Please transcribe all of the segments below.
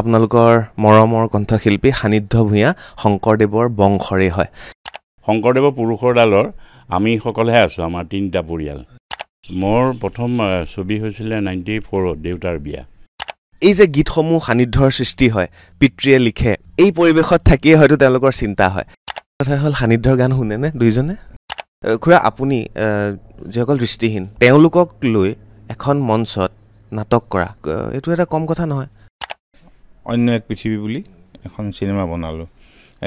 আপোনালোকৰ মৰমৰ কণ্ঠশিল্পী সান্নিধ্য ভূঞা শংকৰদেৱৰ বংশৰেই হয় শংকৰদেৱৰ পুৰুষৰ ডালৰ আমি সকলেহে আছোঁ আমাৰ তিনিটা পৰিয়াল মোৰ প্ৰথম ছবি হৈছিলে নাইণ্টি ফ'ৰত দেউতাৰ বিয়া এই যে গীতসমূহ সান্নিধ্যৰ সৃষ্টি হয় পিতৃয়ে লিখে এই পৰিৱেশত থাকিয়ে হয়তো তেওঁলোকৰ চিন্তা হয় কথা হ'ল সান্নিধ্যৰ গান শুনেনে দুইজনে খুৰা আপুনি যিসকল দৃষ্টিহীন তেওঁলোকক লৈ এখন মঞ্চত নাটক কৰা এইটো এটা কম কথা নহয় অন্য এক পৃথিৱী বুলি এখন চিনেমা বনালোঁ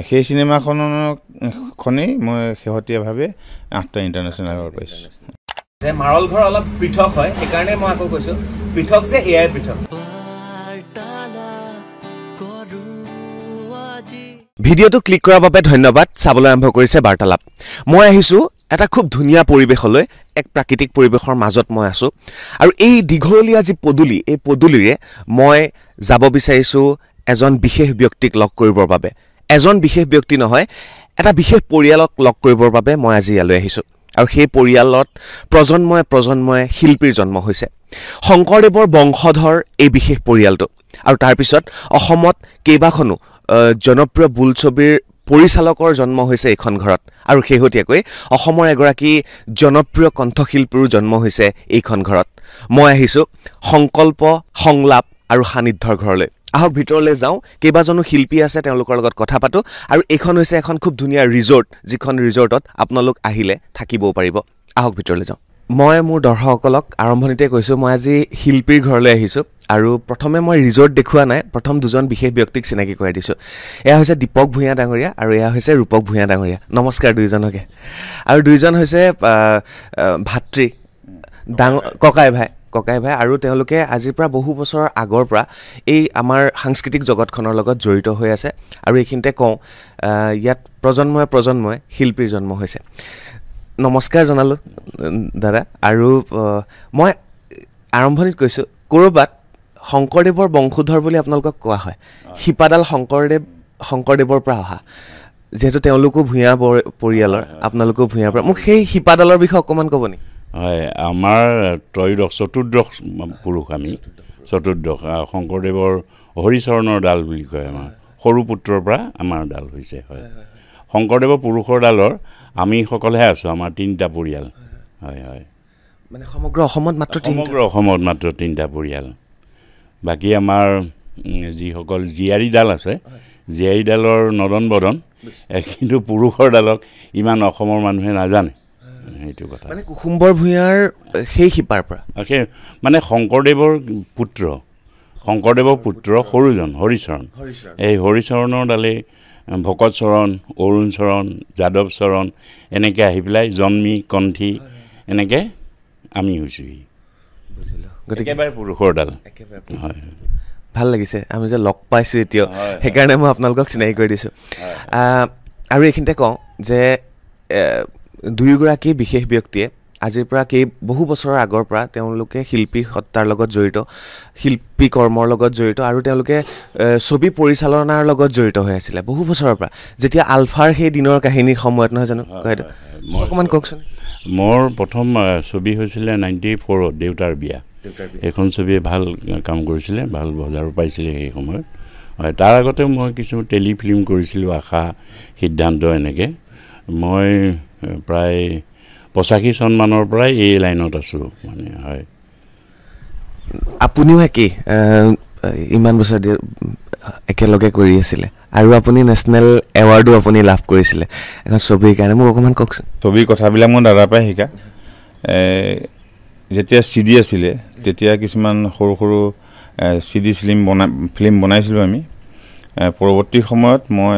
সেই চিনেমাখনখনেই মই শেহতীয়াভাৱে আঠটা ইণ্টাৰনেশ্যনেল এৱাৰ্ড পাইছোঁ যে মাৰল ঘৰ অলপ পৃথক হয় সেইকাৰণে মই আকৌ কৈছোঁ পৃথক যে এয়াই পৃথক ভিডিঅ'টো ক্লিক কৰাৰ বাবে ধন্যবাদ চাবলৈ আৰম্ভ কৰিছে বাৰ্তালাপ মই আহিছোঁ এটা খুব ধুনীয়া পৰিৱেশলৈ এক প্ৰাকৃতিক পৰিৱেশৰ মাজত মই আছোঁ আৰু এই দীঘলীয়া যি পদূলি এই পদূলিৰে মই যাব বিচাৰিছোঁ এজন বিশেষ ব্যক্তিক লগ কৰিবৰ বাবে এজন বিশেষ ব্যক্তি নহয় এটা বিশেষ পৰিয়ালক লগ কৰিবৰ বাবে মই আজি ইয়ালৈ আহিছোঁ আৰু সেই পৰিয়ালত প্ৰজন্মই প্ৰজন্মই শিল্পীৰ জন্ম হৈছে শংকৰদেৱৰ বংশধৰ এই বিশেষ পৰিয়ালটো আৰু তাৰপিছত অসমত কেইবাখনো জনপ্ৰিয় বোলছবিৰ পৰিচালকৰ জন্ম হৈছে এইখন ঘৰত আৰু শেহতীয়াকৈ অসমৰ এগৰাকী জনপ্ৰিয় কণ্ঠশিল্পীৰো জন্ম হৈছে এইখন ঘৰত মই আহিছোঁ সংকল্প সংলাপ আৰু সান্নিধ্যৰ ঘৰলৈ আহক ভিতৰলৈ যাওঁ কেইবাজনো শিল্পী আছে তেওঁলোকৰ লগত কথা পাতোঁ আৰু এইখন হৈছে এখন খুব ধুনীয়া ৰিজৰ্ট যিখন ৰিজৰ্টত আপোনালোক আহিলে থাকিবও পাৰিব আহক ভিতৰলৈ যাওঁ মই মোৰ দৰ্শকসকলক আৰম্ভণিতে কৈছোঁ মই আজি শিল্পীৰ ঘৰলৈ আহিছোঁ আৰু প্ৰথমে মই ৰিজৰ্ট দেখুওৱা নাই প্ৰথম দুজন বিশেষ ব্যক্তিক চিনাকি কৰাই দিছোঁ এয়া হৈছে দীপক ভূঞা ডাঙৰীয়া আৰু এয়া হৈছে ৰূপক ভূঞা ডাঙৰীয়া নমস্কাৰ দুয়োজনকে আৰু দুয়োজন হৈছে ভাতৃ ডাঙৰ ককাই ভাই ককাই ভাই আৰু তেওঁলোকে আজিৰ পৰা বহু বছৰৰ আগৰ পৰা এই আমাৰ সাংস্কৃতিক জগতখনৰ লগত জড়িত হৈ আছে আৰু এইখিনিতে কওঁ ইয়াত প্ৰজন্মই প্ৰজন্মই শিল্পীৰ জন্ম হৈছে নমস্কাৰ জনালোঁ দাদা আৰু মই আৰম্ভণিত কৈছোঁ ক'ৰবাত শংকৰদেৱৰ বংশধৰ বুলি আপোনালোকক কোৱা হয় শিপাডাল শংকৰদেৱ শংকৰদেৱৰ পৰা অহা যিহেতু তেওঁলোকো ভূঞা পৰিয়ালৰ আপোনালোকো ভূঞাৰ পৰা মোক সেই শিপাডালৰ বিষয়ে অকণমান ক'ব নেকি হয় আমাৰ ত্ৰয়োদশ চতুৰ্দশ পুৰুষ আমি চতুৰ্দশ শংকৰদেৱৰ হৰিচৰণৰ ডাল বুলি কয় আমাৰ সৰু পুত্ৰৰ পৰা আমাৰ ডাল হৈছে হয় শংকৰদেৱৰ পুৰুষৰ ডালৰ আমি সকলেহে আছোঁ আমাৰ তিনিটা পৰিয়াল হয় হয় মানে সমগ্ৰ অসমত মাত্ৰ সমগ্ৰ অসমত মাত্ৰ তিনিটা পৰিয়াল বাকী আমাৰ যিসকল জীয়াৰীডাল আছে জীয়াৰীডালৰ নদন বদন কিন্তু পুৰুষৰ ডালক ইমান অসমৰ মানুহে নাজানে সেইটো কথা মানে কুসুম্বৰ ভূঞাৰ সেই শিপাৰ পৰা সেই মানে শংকৰদেৱৰ পুত্ৰ শংকৰদেৱৰ পুত্ৰ সৰুজন হৰিচৰণ এই হৰিচৰণৰ ডালেই ভকত চৰণ অৰুণ চৰণ যাদৱ চৰণ এনেকৈ আহি পেলাই জন্মি কণ্ঠি এনেকৈ আমি হৈছোঁহি গতিকে ভাল লাগিছে আমি যে লগ পাইছোঁ এতিয়াও সেইকাৰণে মই আপোনালোকক চিনাকি কৰি দিছোঁ আৰু এইখিনিতে কওঁ যে দুয়োগৰাকী বিশেষ ব্যক্তিয়ে আজিৰ পৰা কেই বহু বছৰৰ আগৰ পৰা তেওঁলোকে শিল্পী সত্তাৰ লগত জড়িত শিল্পী কৰ্মৰ লগত জড়িত আৰু তেওঁলোকে ছবি পৰিচালনাৰ লগত জড়িত হৈ আছিলে বহু বছৰৰ পৰা যেতিয়া আলফাৰ সেই দিনৰ কাহিনীৰ সময়ত নহয় জানো অকণমান কওকচোন মোৰ প্ৰথম ছবি হৈছিলে নাইণ্টি ফ'ৰত দেউতাৰ বিয়া এইখন ছবিয়ে ভাল কাম কৰিছিলে ভাল বজাৰো পাইছিলে সেই সময়ত হয় তাৰ আগতে মই কিছু টেলিফিল্ম কৰিছিলোঁ আশা সিদ্ধান্ত এনেকৈ মই প্ৰায় পঁচাশী চনমানৰ পৰাই এই লাইনত আছোঁ মানে হয় আপুনিও একেই ইমান বছৰ একেলগে কৰি আছিলে আৰু আপুনি নেশ্যনেল এৱাৰ্ডো আপুনি লাভ কৰিছিলে এখন ছবিৰ কাৰণে মোক অকণমান কওকচোন ছবিৰ কথাবিলাক মই দাদাৰ পৰাই শিকা যেতিয়া চি ডি আছিলে তেতিয়া কিছুমান সৰু সৰু চি ডি ফিল্ম বনাই ফিল্ম বনাইছিলোঁ আমি পৰৱৰ্তী সময়ত মই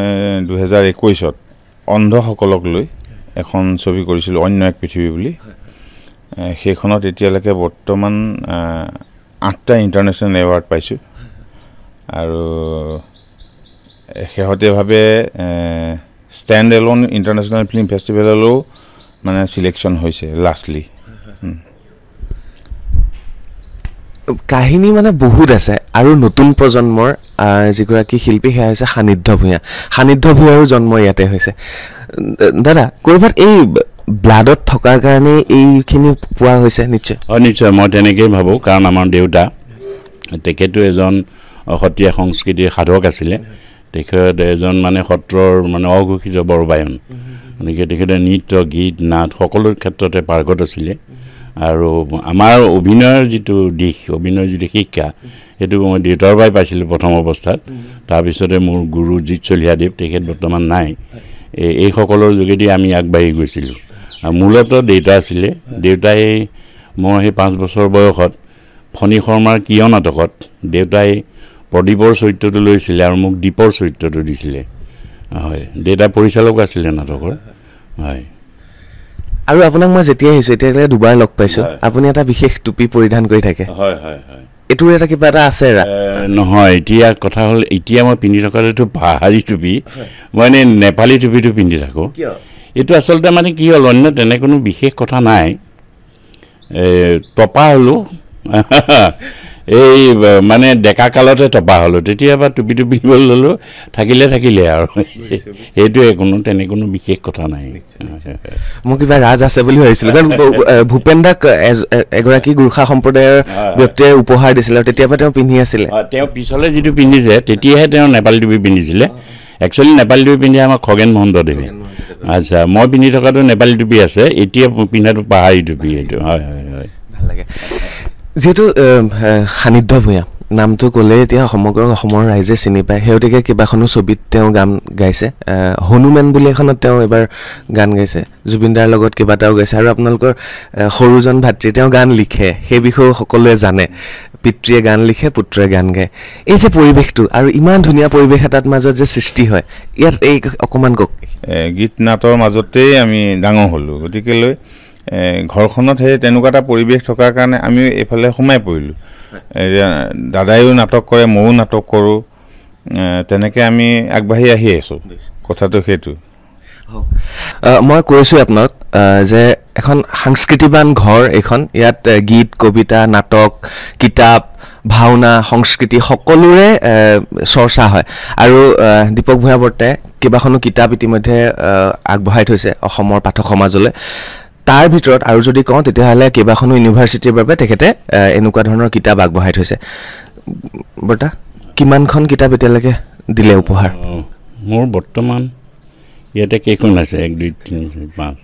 দুহেজাৰ একৈছত অন্ধসকলক লৈ এখন ছবি কৰিছিলোঁ অন্য এক পৃথিৱী বুলি সেইখনত এতিয়ালৈকে বৰ্তমান আঠটা ইণ্টাৰনেশ্যনেল এৱাৰ্ড পাইছোঁ আৰু শেহতীয়াভাৱে ষ্টেণ্ড এলন ইণ্টাৰনেশ্যনেল ফিল্ম ফেষ্টিভেললৈও মানে ছিলেকশ্যন হৈছে লাষ্টলি কাহিনী মানে বহুত আছে আৰু নতুন প্ৰজন্মৰ যিগৰাকী শিল্পী সেয়া হৈছে সান্নিধ্য ভূঞা সান্নিধ্য ভূঞাৰো জন্ম ইয়াতে হৈছে দাদা ক'ৰবাত এই ব্লাডত থকাৰ কাৰণে এইখিনি পোৱা হৈছে নিশ্চয় হয় নিশ্চয় মই তেনেকেই ভাবোঁ কাৰণ আমাৰ দেউতা তেখেতো এজন সত্ৰীয়া সংস্কৃতিৰ সাধক আছিলে তেখেত এজন মানে সত্ৰৰ মানে অঘোষিত বৰবায়ন গতিকে তেখেতে নৃত্য গীত নাট সকলো ক্ষেত্ৰতে পাৰ্গত আছিলে আৰু আমাৰ অভিনয়ৰ যিটো দিশ অভিনয়ৰ যিটো শিক্ষা সেইটো মই দেউতাৰ পৰাই পাইছিলোঁ প্ৰথম অৱস্থাত তাৰপিছতে মোৰ গুৰু জিৎ চলিহাদেৱ তেখেত বৰ্তমান নাই এই এইসকলৰ যোগেদি আমি আগবাঢ়ি গৈছিলোঁ আৰু মূলতঃ দেউতা আছিলে দেউতাই মই সেই পাঁচ বছৰ বয়সত ফণী শৰ্মাৰ কিয় নাটকত দেউতাই প্ৰদীপৰ চৰিত্ৰটো লৈছিলে আৰু মোক দীপৰ চৰিত্ৰটো দিছিলে হয় দেউতা পৰিচালক আছিলে নাটকৰ হয় আৰু আপোনাক মই যেতিয়া আহিছোঁ এতিয়ালৈকে দুবাৰ লগ পাইছোঁ আপুনি এটা বিশেষ টুপি পৰিধান কৰি থাকে হয় হয় হয় এইটোৰ এটা কিবা এটা আছে নহয় এতিয়া কথা হ'ল এতিয়া মই পিন্ধি থকা থকাটোতো পাহাৰী টুপি মই এনেই নেপালী টুপিটো পিন্ধি থাকোঁ এইটো আচলতে মানে কি হ'ল অন্য তেনে কোনো বিশেষ কথা নাই টপা হ'লোঁ এই মানে ডেকা কালতে টপা হ'লোঁ তেতিয়াৰপৰা টুপি টুপিবলৈ ল'লোঁ থাকিলে থাকিলে আৰু সেইটোৱে কোনো তেনে কোনো বিশেষ কথা নাই মোৰ কিবা ৰাজ আছে বুলি ভাবিছিলোঁ কাৰণ ভূপেন দাক এগৰাকী গোৰ্খা সম্প্ৰদায়ৰ ব্যক্তিয়ে উপহাৰ দিছিলে আৰু তেতিয়াৰ পৰা তেওঁ পিন্ধি আছিলে তেওঁ পিছলৈ যিটো পিন্ধিছে তেতিয়াহে তেওঁ নেপালী টুপি পিন্ধিছিলে একচুৱেলি নেপালী টুপি পিন্ধি আমাৰ খগেন মহন্তদেৱে আচ্ছা মই পিন্ধি থকাটো নেপালী টুপি আছে এতিয়া পিন্ধাটো পাহাৰী টুপি এইটো হয় হয় হয় ভাল লাগে যিহেতু সান্নিধ্য ভূঞা নামটো ক'লে এতিয়া সমগ্ৰ অসমৰ ৰাইজে চিনি পায় শেহতীয়াকৈ কেইবাখনো ছবিত তেওঁ গান গাইছে হনুমেন বুলি এখনত তেওঁ এবাৰ গান গাইছে জুবিন দাৰ লগত কেইবাটাও গাইছে আৰু আপোনালোকৰ সৰুজন ভাতৃ তেওঁ গান লিখে সেই বিষয়েও সকলোৱে জানে পিতৃয়ে গান লিখে পুত্ৰই গান গায় এই যে পৰিৱেশটো আৰু ইমান ধুনীয়া পৰিৱেশ এটাৰ মাজত যে সৃষ্টি হয় ইয়াত এই অকণমান কওক গীত নাটৰ মাজতেই আমি ডাঙৰ হ'লোঁ গতিকেলৈ ঘৰখনত সেই তেনেকুৱা এটা পৰিৱেশ থকাৰ কাৰণে আমি এইফালে সোমাই পৰিলোঁ দাদায়ো নাটক কৰে ময়ো নাটক কৰোঁ তেনেকৈ আমি আগবাঢ়ি আহি আছোঁ কথাটো সেইটো মই কৈছোঁ আপোনাক যে এখন সাংস্কৃতিবান ঘৰ এইখন ইয়াত গীত কবিতা নাটক কিতাপ ভাওনা সংস্কৃতি সকলোৰে চৰ্চা হয় আৰু দীপক ভূঞাবৰ্তাই কেইবাখনো কিতাপ ইতিমধ্যে আগবঢ়াই থৈছে অসমৰ পাঠক সমাজলৈ তাৰ ভিতৰত আৰু যদি কওঁ তেতিয়াহ'লে কেইবাখনো ইউনিভাৰ্চিটিৰ বাবে তেখেতে এনেকুৱা ধৰণৰ কিতাপ আগবঢ়াই থৈছে বৰ্তা কিমানখন কিতাপ এতিয়ালৈকে দিলে উপহাৰ মোৰ বৰ্তমান ইয়াতে কেইখন আছে এক দুই তিনি চাৰি পাঁচ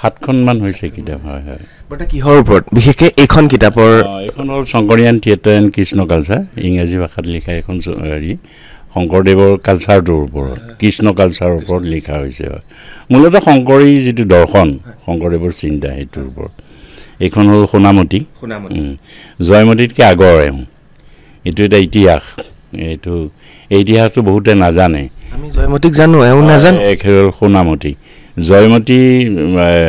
সাতখনমান হৈছে কিতাপ হয় হয় বৰ্তা কিহৰ ওপৰত বিশেষকৈ এইখন কিতাপৰ এইখন হ'ল শংকৰীয়ান থিয়েটাৰ এণ্ড কৃষ্ণ কালচাৰ ইংৰাজী ভাষাত লিখা এখন হেৰি শংকৰদেৱৰ কালচাৰটোৰ ওপৰত কৃষ্ণ কালচাৰৰ ওপৰত লিখা হৈছে হয় মূলতঃ শংকৰী যিটো দৰ্শন শংকৰদেৱৰ চিন্তা সেইটোৰ ওপৰত এইখন হ'ল সোণামতী জয়মতীতকৈ আগৰ এওঁ এইটো এটা ইতিহাস এইটো এই ইতিহাসটো বহুতে নাজানে জয়মতীক জানো এওঁ নাজানে এক হ'ল সোণামতী জয়মতী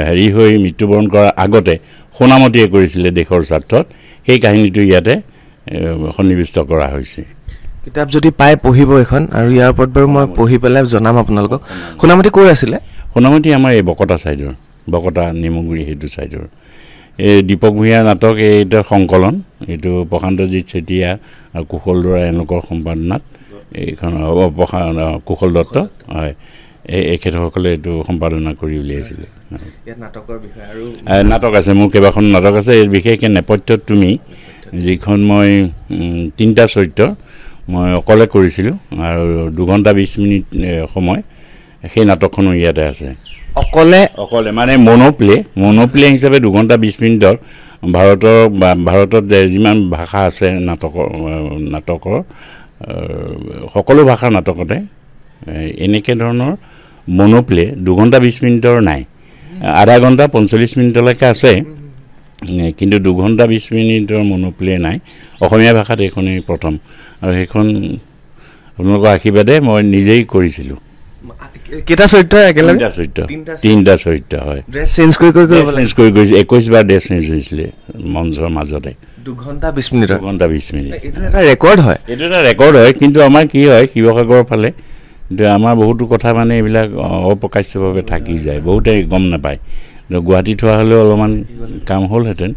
হেৰি হৈ মৃত্যুবৰণ কৰাৰ আগতে সোণামতীয়ে কৰিছিলে দেশৰ স্বাৰ্থত সেই কাহিনীটো ইয়াতে সন্নিৱিষ্ট কৰা হৈছে কিতাপ যদি পাই পঢ়িব এইখন আৰু ইয়াৰ ওপৰত বাৰু মই পঢ়ি পেলাই জনাম আপোনালোকক সোণামতী কৈ আছিলে সোণামতী আমাৰ এই বকতা ছাইডৰ বকতা নিমগুৰি সেইটো ছাইডৰ এই দীপক ভূঞা নাটক এইটো সংকলন এইটো প্ৰশান্তজিৎ চেতিয়া আৰু কুশল দৰা এওঁলোকৰ সম্পাদনাত এইখন কুশল দত্ত হয় এই এখেতসকলে এইটো সম্পাদনা কৰি উলিয়াইছিলে নাটকৰ বিষয়ে নাটক আছে মোৰ কেইবাখনো নাটক আছে বিশেষকৈ নেপথ্যত তুমি যিখন মই তিনিটা চৰিত্ৰ মই অকলে কৰিছিলোঁ আৰু দুঘণ্টা বিছ মিনিট সময় সেই নাটকখনো ইয়াতে আছে অকলে অকলে মানে মনোপ্লে মনোপ্লে হিচাপে দুঘণ্টা বিছ মিনিটৰ ভাৰতৰ ভাৰতত যিমান ভাষা আছে নাটকৰ নাটকৰ সকলো ভাষাৰ নাটকতে এনেকৈ ধৰণৰ মনোপ্লে দুঘণ্টা বিছ মিনিটৰ নাই আধা ঘণ্টা পঞ্চল্লিছ মিনিটলৈকে আছে কিন্তু দুঘণ্টা বিছ মিনিটৰ মনোপ্লে নাই অসমীয়া ভাষাত এইখনেই প্ৰথম আৰু সেইখন আপোনালোকৰ আশীৰ্বাদে মই নিজেই কৰিছিলোঁ কেইটা চৰিত্ৰ একেলগে চৰিত্ৰ তিনিটা চৰিত্ৰ হয় ড্ৰেছ চেঞ্জ কৰি কৰি চেঞ্জ কৰি কৰিছে একৈছ বাৰ ড্ৰেছ চেঞ্জ হৈছিলে মঞ্চৰ মাজতে দুঘণ্টা বিছ মিনিট দুঘণ্টা বিছ মিনিট এইটো এটা ৰেকৰ্ড হয় এইটো এটা ৰেকৰ্ড হয় কিন্তু আমাৰ কি হয় শিৱসাগৰৰ ফালে আমাৰ বহুতো কথা মানে এইবিলাক অপ্ৰকাশ্যভাৱে থাকি যায় বহুতে গম নাপায় গুৱাহাটী থোৱা হ'লেও অলপমান কাম হ'লহেঁতেন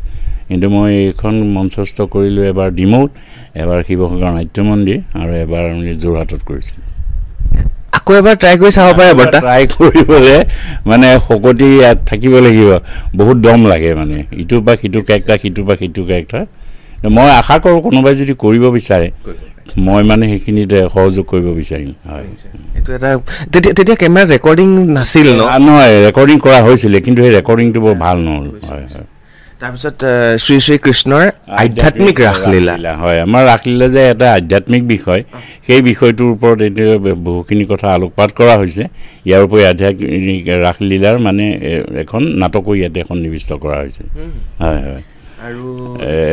কিন্তু মই এইখন মঞ্চস্থ কৰিলোঁ এবাৰ ডিমৌত এবাৰ শিৱসাগৰ নাট্য মন্দিৰ আৰু এবাৰ আমি যোৰহাটত কৰিছিলোঁ আকৌ এবাৰ ট্ৰাই কৰি চাব পাৰে বৰ্তা ট্ৰাই কৰিবলৈ মানে শকতি ইয়াত থাকিব লাগিব বহুত দম লাগে মানে ইটোৰ পৰা সিটো কেৰেক্টাৰ সিটোৰ পৰা সিটো কেৰেক্টাৰ মই আশা কৰোঁ কোনোবাই যদি কৰিব বিচাৰে মই মানে সেইখিনি সহযোগ কৰিব বিচাৰিম হয় এইটো এটা তেতিয়া তেতিয়া কেমেৰা ৰেকৰ্ডিং নাছিল নহয় ৰেকৰ্ডিং কৰা হৈছিলে কিন্তু সেই ৰেকৰ্ডিংটো বৰ ভাল নহ'ল হয় হয় তাৰপিছত শ্ৰী শ্ৰীকৃষ্ণৰ আধ্যাত্মিক ৰাসলীলা হয় আমাৰ ৰাসলীলা যে এটা আধ্যাত্মিক বিষয় সেই বিষয়টোৰ ওপৰত এতিয়া বহুখিনি কথা আলোকপাত কৰা হৈছে ইয়াৰ উপৰি আধ্যাত্মিক ৰাসলীলাৰ মানে এখন নাটকো ইয়াতে এখন নিৰ্দিষ্ট কৰা হৈছে হয় হয় আৰু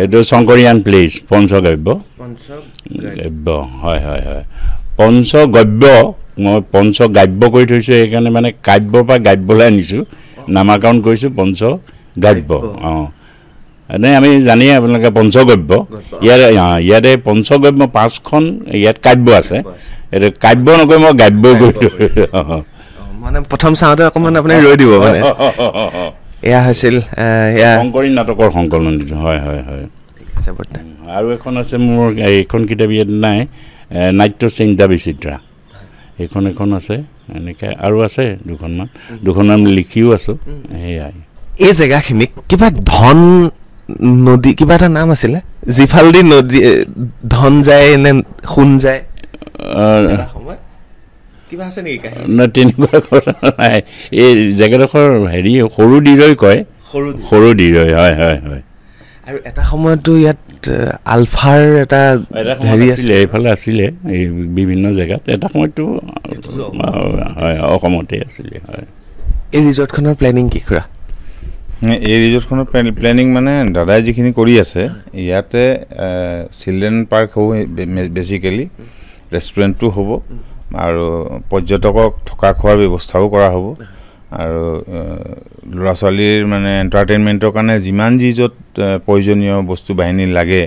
এইটো শংকৰীয়ান প্লেচ পঞ্চগব্য পঞ্চগব্য হয় হয় হয় পঞ্চগব্য মই পঞ্চগাব্য কৰি থৈছোঁ সেইকাৰণে মানে কাব্যৰ পৰা গাব্যলৈ আনিছোঁ নামাকৰণ কৰিছোঁ পঞ্চগাব্য অঁ এনেই আমি জানেই আপোনালোকে পঞ্চগব্য ইয়াত ইয়াতে পঞ্চগব্য পাঁচখন ইয়াত কাব্য আছে এইটো কাব্য নকৰি মই গাব্য কৰি থৈছোঁ মানে প্ৰথম চাওঁতে অকণমান আপুনি ৰৈ দিব মানে এয়া হৈছিল শংকৰী নাটকৰ সংকলন হয় হয় হয় ঠিক আছে বৰ্তমান আৰু এখন আছে মোৰ এইখন কিতাপ ইয়াত নাই নাট্য চিন্তা বিচিত্ৰা এইখন এখন আছে এনেকৈ আৰু আছে দুখনমান দুখনমান লিখিও আছোঁ সেয়াই এই জেগাখিনিক কিবা ধন নদী কিবা এটা নাম আছিলে যিফালদি নদী ধন যায় নে সোণ যায় কিবা আছে নেকি কাহিনী তেনেকুৱা নাই এই জেগাডোখৰ হেৰি সৰু দিৰৈ কয় সৰু সৰু দিৰৈ হয় হয় হয় আৰু এটা সময়তো ইয়াত আলফাৰ এটা হেৰি আছিলে এইফালে আছিলে এই বিভিন্ন জেগাত এটা সময়তো হয় অসমতে আছিলে হয় এই ৰিজৰ্টখনৰ প্লেনিং কি খুৰা এই ৰিজৰ্টখনৰ প্লেন প্লেনিং মানে দাদাই যিখিনি কৰি আছে ইয়াতে চিলড্ৰেন পাৰ্ক হ'ব বেচিকেলি ৰেষ্টুৰেণ্টটো হ'ব আৰু পৰ্যটকক থকা খোৱাৰ ব্যৱস্থাও কৰা হ'ব আৰু ল'ৰা ছোৱালীৰ মানে এণ্টাৰটেইনমেণ্টৰ কাৰণে যিমান যি য'ত প্ৰয়োজনীয় বস্তু বাহিনী লাগে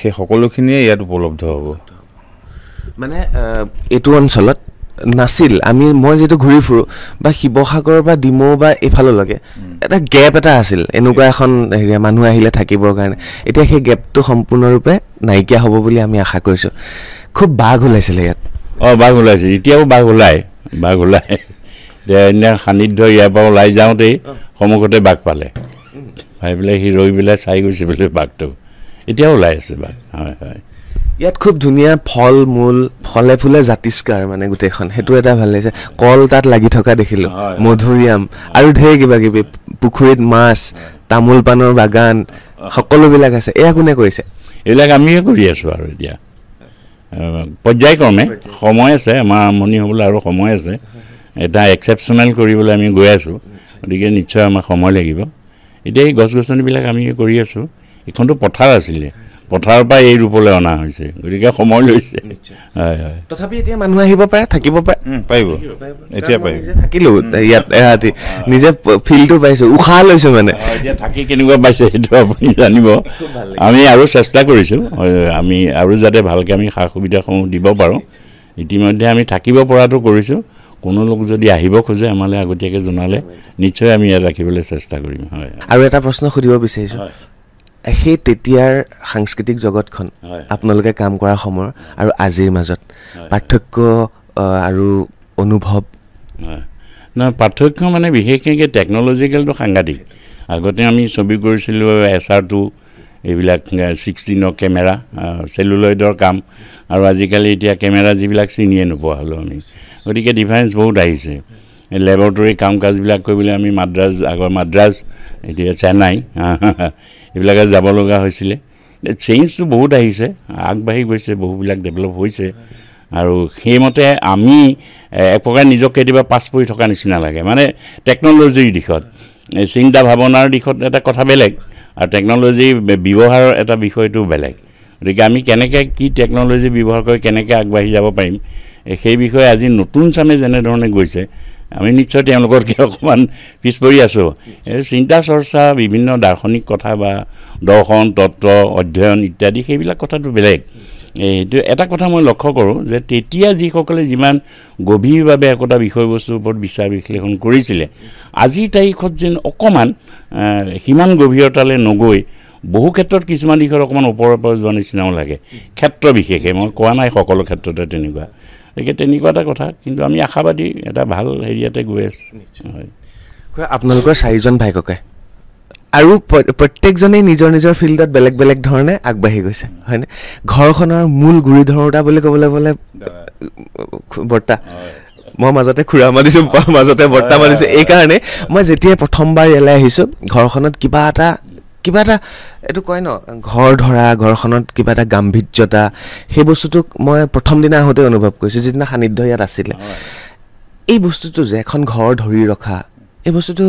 সেই সকলোখিনিয়ে ইয়াত উপলব্ধ হ'ব মানে এইটো অঞ্চলত নাছিল আমি মই যিহেতু ঘূৰি ফুৰোঁ বা শিৱসাগৰ বা ডিমৌ বা এইফাললৈকে এটা গেপ এটা আছিল এনেকুৱা এখন হেৰি মানুহ আহিলে থাকিবৰ কাৰণে এতিয়া সেই গেপটো সম্পূৰ্ণৰূপে নাইকিয়া হ'ব বুলি আমি আশা কৰিছোঁ খুব বাঘ ওলাইছিলে ইয়াত অঁ বাঘ ওলাইছে এতিয়াও বাঘ ওলায় বাঘ ওলায় এতিয়া সান্নিধ্য ইয়াৰ পৰা ওলাই যাওঁতেই সমুখতে বাঘ পালে পাই পেলাই সি ৰৈ পেলাই চাই গৈছে বোলে বাঘটো এতিয়াও ওলাই আছে বাঘ হয় হয় ইয়াত খুব ধুনীয়া ফল মূল ফলে ফুলে জাতিষ্কাৰ মানে গোটেইখন সেইটো এটা ভাল লাগিছে কল তাত লাগি থকা দেখিলোঁ মধুৰিয়াম আৰু ধেৰ কিবা কিবি পুখুৰীত মাছ তামোল পাণৰ বাগান সকলোবিলাক আছে এয়া কোনে কৰিছে এইবিলাক আমিয়ে কৰি আছোঁ আৰু এতিয়া পৰ্যায়ক্ৰমে সময় আছে আমাৰ আৰম্ভণি হ'বলৈ আৰু সময় আছে এটা এক্সেপশ্যনেল কৰিবলৈ আমি গৈ আছোঁ গতিকে নিশ্চয় আমাৰ সময় লাগিব এতিয়া এই গছ গছনিবিলাক আমি কৰি আছোঁ এইখনতো পথাৰ আছিলে পথাৰৰ পৰা এই ৰূপলৈ অনা হৈছে গতিকে সময় লৈছে তথাপি এতিয়া মানুহ আহিব পাৰে থাকিব পাৰে পাৰিব এতিয়া পাৰিব থাকিলো ইয়াত এহাতি নিজে ফিলটো পাইছো উশাহ লৈছো মানে এতিয়া থাকি কেনেকুৱা পাইছে সেইটো আপুনি জানিব আমি আৰু চেষ্টা কৰিছোঁ আমি আৰু যাতে ভালকৈ আমি সা সুবিধাসমূহ দিব পাৰোঁ ইতিমধ্যে আমি থাকিব পৰাটো কৰিছোঁ কোনো লোক যদি আহিব খোজে আমালৈ আগতীয়াকৈ জনালে নিশ্চয় আমি ইয়াত ৰাখিবলৈ চেষ্টা কৰিম হয় আৰু এটা প্ৰশ্ন সুধিব বিচাৰিছোঁ সেই তেতিয়াৰ সাংস্কৃতিক জগতখন আপোনালোকে কাম কৰা সময়ৰ আৰু আজিৰ মাজত পাৰ্থক্য আৰু অনুভৱ হয় নহয় পাৰ্থক্য মানে বিশেষকৈ টেকন'লজিকেলটো সাংঘাতিক আগতে আমি ছবি কৰিছিলোঁ এছ আৰ টু এইবিলাক ছিক্সটিনৰ কেমেৰা চেলুলয়ডৰ কাম আৰু আজিকালি এতিয়া কেমেৰা যিবিলাক চিনিয়ে নোপোৱা হ'লোঁ আমি গতিকে ডিফাৰেঞ্চ বহুত আহিছে লেবৰেটৰী কাম কাজবিলাক কৰিবলৈ আমি মাদ্ৰাজ আগৰ মাদ্ৰাজ এতিয়া চেন্নাই সেইবিলাকে যাব লগা হৈছিলে চেঞ্জটো বহুত আহিছে আগবাঢ়ি গৈছে বহুবিলাক ডেভেলপ হৈছে আৰু সেইমতে আমি এক প্ৰকাৰে নিজক কেতিয়াবা পাছ পৰি থকা নিচিনা লাগে মানে টেকন'লজিৰ দিশত চিন্তা ভাৱনাৰ দিশত এটা কথা বেলেগ আৰু টেকন'লজি ব্যৱহাৰৰ এটা বিষয়টো বেলেগ গতিকে আমি কেনেকৈ কি টেকন'লজি ব্যৱহাৰ কৰি কেনেকৈ আগবাঢ়ি যাব পাৰিম সেই বিষয়ে আজি নতুন চামে যেনেধৰণে গৈছে আমি নিশ্চয় তেওঁলোকতকৈ অকণমান পিছ পৰি আছোঁ চিন্তা চৰ্চা বিভিন্ন দাৰ্শনিক কথা বা দৰ্শন তত্ত্ব অধ্যয়ন ইত্যাদি সেইবিলাক কথাটো বেলেগ এইটো এটা কথা মই লক্ষ্য কৰোঁ যে তেতিয়া যিসকলে যিমান গভীৰভাৱে একোটা বিষয়বস্তুৰ ওপৰত বিচাৰ বিশ্লেষণ কৰিছিলে আজিৰ তাৰিখত যেন অকণমান সিমান গভীৰতালৈ নগৈ বহু ক্ষেত্ৰত কিছুমান দিশত অকণমান ওপৰৰ পৰা যোৱা নিচিনাও লাগে ক্ষেত্ৰ বিশেষে মই কোৱা নাই সকলো ক্ষেত্ৰতে তেনেকুৱা গতিকে তেনেকুৱা এটা কথা কিন্তু আমি আশাবাদী এটা ভাল হেৰিয়াতে গৈ আছোঁ হয় আপোনালোকৰ চাৰিজন ভাইককে আৰু প্ৰত্যেকজনেই নিজৰ নিজৰ ফিল্ডত বেলেগ বেলেগ ধৰণে আগবাঢ়ি গৈছে হয়নে ঘৰখনৰ মূল গুৰি ধৰোঁতা বুলি ক'বলৈ গ'লে বৰ্তা মই মাজতে খুৰা মাৰিছোঁ মাজতে বৰ্তা মাৰিছোঁ এইকাৰণে মই যেতিয়াই প্ৰথমবাৰ ইয়ালৈ আহিছোঁ ঘৰখনত কিবা এটা কিবা এটা এইটো কয় ন ঘৰ ধৰা ঘৰখনত কিবা এটা গাম্ভীৰ্যতা সেই বস্তুটোক মই প্ৰথম দিনা আহোঁতে অনুভৱ কৰিছোঁ যিদিনা সান্নিধ্য ইয়াত আছিলে এই বস্তুটো যে এখন ঘৰ ধৰি ৰখা এই বস্তুটো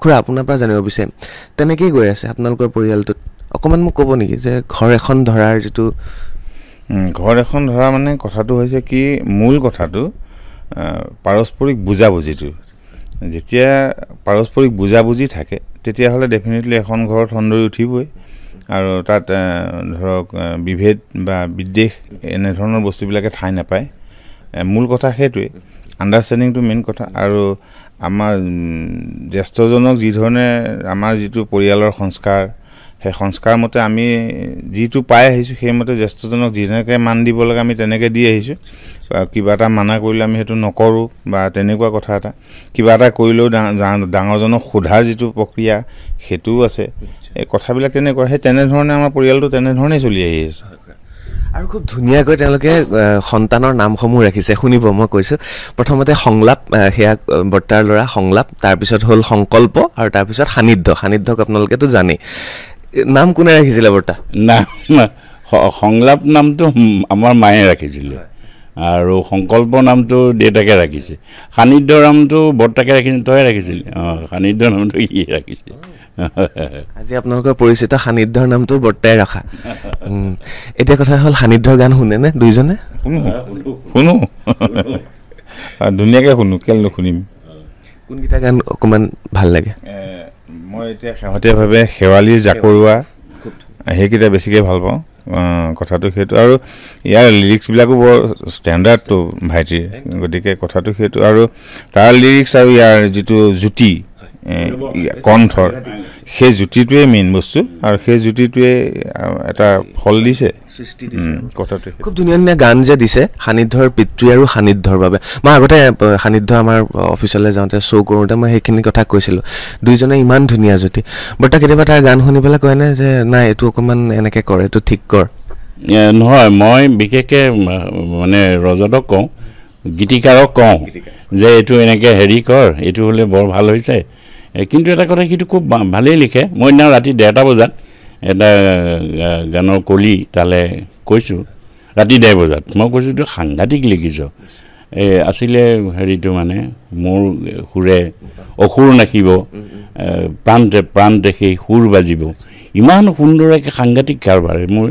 খুৰা আপোনাৰ পৰা জানিব বিচাৰিম তেনেকেই গৈ আছে আপোনালোকৰ পৰিয়ালটোত অকণমান মোক ক'ব নেকি যে ঘৰ এখন ধৰাৰ যিটো ঘৰ এখন ধৰা মানে কথাটো হৈছে কি মূল কথাটো পাৰস্পৰিক বুজাবুজিটো যেতিয়া পাৰস্পৰিক বুজাবুজি থাকে তেতিয়াহ'লে ডেফিনেটলি এখন ঘৰত সন্দৰি উঠিবই আৰু তাত ধৰক বিভেদ বা বিদ্বেষ এনেধৰণৰ বস্তুবিলাকে ঠাই নাপায় মূল কথা সেইটোৱেই আণ্ডাৰষ্টেণ্ডিংটো মেইন কথা আৰু আমাৰ জ্যেষ্ঠজনক যিধৰণে আমাৰ যিটো পৰিয়ালৰ সংস্কাৰ সেই সংস্কাৰ মতে আমি যিটো পাই আহিছোঁ সেইমতে জ্যেষ্ঠজনক যেনেকৈ মান দিব লাগে আমি তেনেকৈ দি আহিছোঁ কিবা এটা মানা কৰিলে আমি সেইটো নকৰোঁ বা তেনেকুৱা কথা এটা কিবা এটা কৰিলেও ডাঙৰজনক সোধাৰ যিটো প্ৰক্ৰিয়া সেইটোও আছে এই কথাবিলাক তেনেকুৱা সেই তেনেধৰণে আমাৰ পৰিয়ালটো তেনেধৰণেই চলি আহি আছে আৰু খুব ধুনীয়াকৈ তেওঁলোকে সন্তানৰ নামসমূহ ৰাখিছে শুনিব মই কৈছোঁ প্ৰথমতে সংলাপ সেয়া বৰ্তাৰ ল'ৰা সংলাপ তাৰপিছত হ'ল সংকল্প আৰু তাৰপিছত সান্নিধ্য সান্নিধ্যক আপোনালোকেতো জানেই নাম কোনে ৰাখিছিলে বৰ্তা নাম সংলাপ নামটো আমাৰ মায়ে ৰাখিছিলে আৰু সংকল্প নামটো দেউতাকে ৰাখিছে সান্নিধ্য নামটো বৰ্তাকে ৰাখিছিল তই ৰাখিছিলি অঁ সান্নিধ্য নামটো সি ৰাখিছে আজি আপোনালোকৰ পৰিচিত সান্নিধ্যৰ নামটো বৰ্তাই ৰখা এতিয়া কথা হ'ল সান্নিধ্যৰ গান শুনে নে দুইজনে শুনো শুনো ধুনীয়াকৈ শুনো কেলৈ নুশুনিম কোনকেইটা গান অকণমান ভাল লাগে মই এতিয়া শেহতীয়াভাৱে শেৱালি জাকৰুৱা সেইকেইটা বেছিকৈ ভাল পাওঁ কথাটো সেইটো আৰু ইয়াৰ লিৰিক্সবিলাকো বৰ ষ্টেণ্ডাৰ্ডটো ভাইটিৰ গতিকে কথাটো সেইটো আৰু তাৰ লিৰিক্স আৰু ইয়াৰ যিটো জুতি কণ্ঠৰ সেই জুতিটোৱে মেইন বস্তু আৰু সেই জুতিটোৱে এটা ফল দিছে খুব ধুনীয়া ধুনীয়া গান যে দিছে সান্নিধ্যৰ পিতৃ আৰু সান্নিধ্যৰ বাবে মই আগতে সান্নিধ্য আমাৰ অফিচলৈ যাওঁতে শ্ব' কৰোঁতে মই সেইখিনি কথা কৈছিলোঁ দুইজনে ইমান ধুনীয়া জ্যোতি বৰ্তা কেতিয়াবা তাৰ গান শুনি পেলাই কয়নে যে নাই এইটো অকণমান এনেকৈ কৰ এইটো ঠিক কৰ নহয় মই বিশেষকৈ মানে ৰজতক কওঁ গীতিকাৰক কওঁ যে এইটো এনেকৈ হেৰি কৰ এইটো হ'লে বৰ ভাল হৈছে কিন্তু এটা কথা সেইটো খুব ভালেই লিখে মই সেইদিনা ৰাতি ডেৰটা বজাত এটা গানৰ কলি তালৈ কৈছোঁ ৰাতি ডেৰ বজাত মই কৈছোঁ এইটো সাংঘাতিক লিখিছ এই আছিলে হেৰিটো মানে মোৰ সুৰে অসুৰ নাখিব প্ৰান্তে প্ৰান্তে সেই সুৰ বাজিব ইমান সুন্দৰ একে সাংঘাতিক কাৰবাৰ মোৰ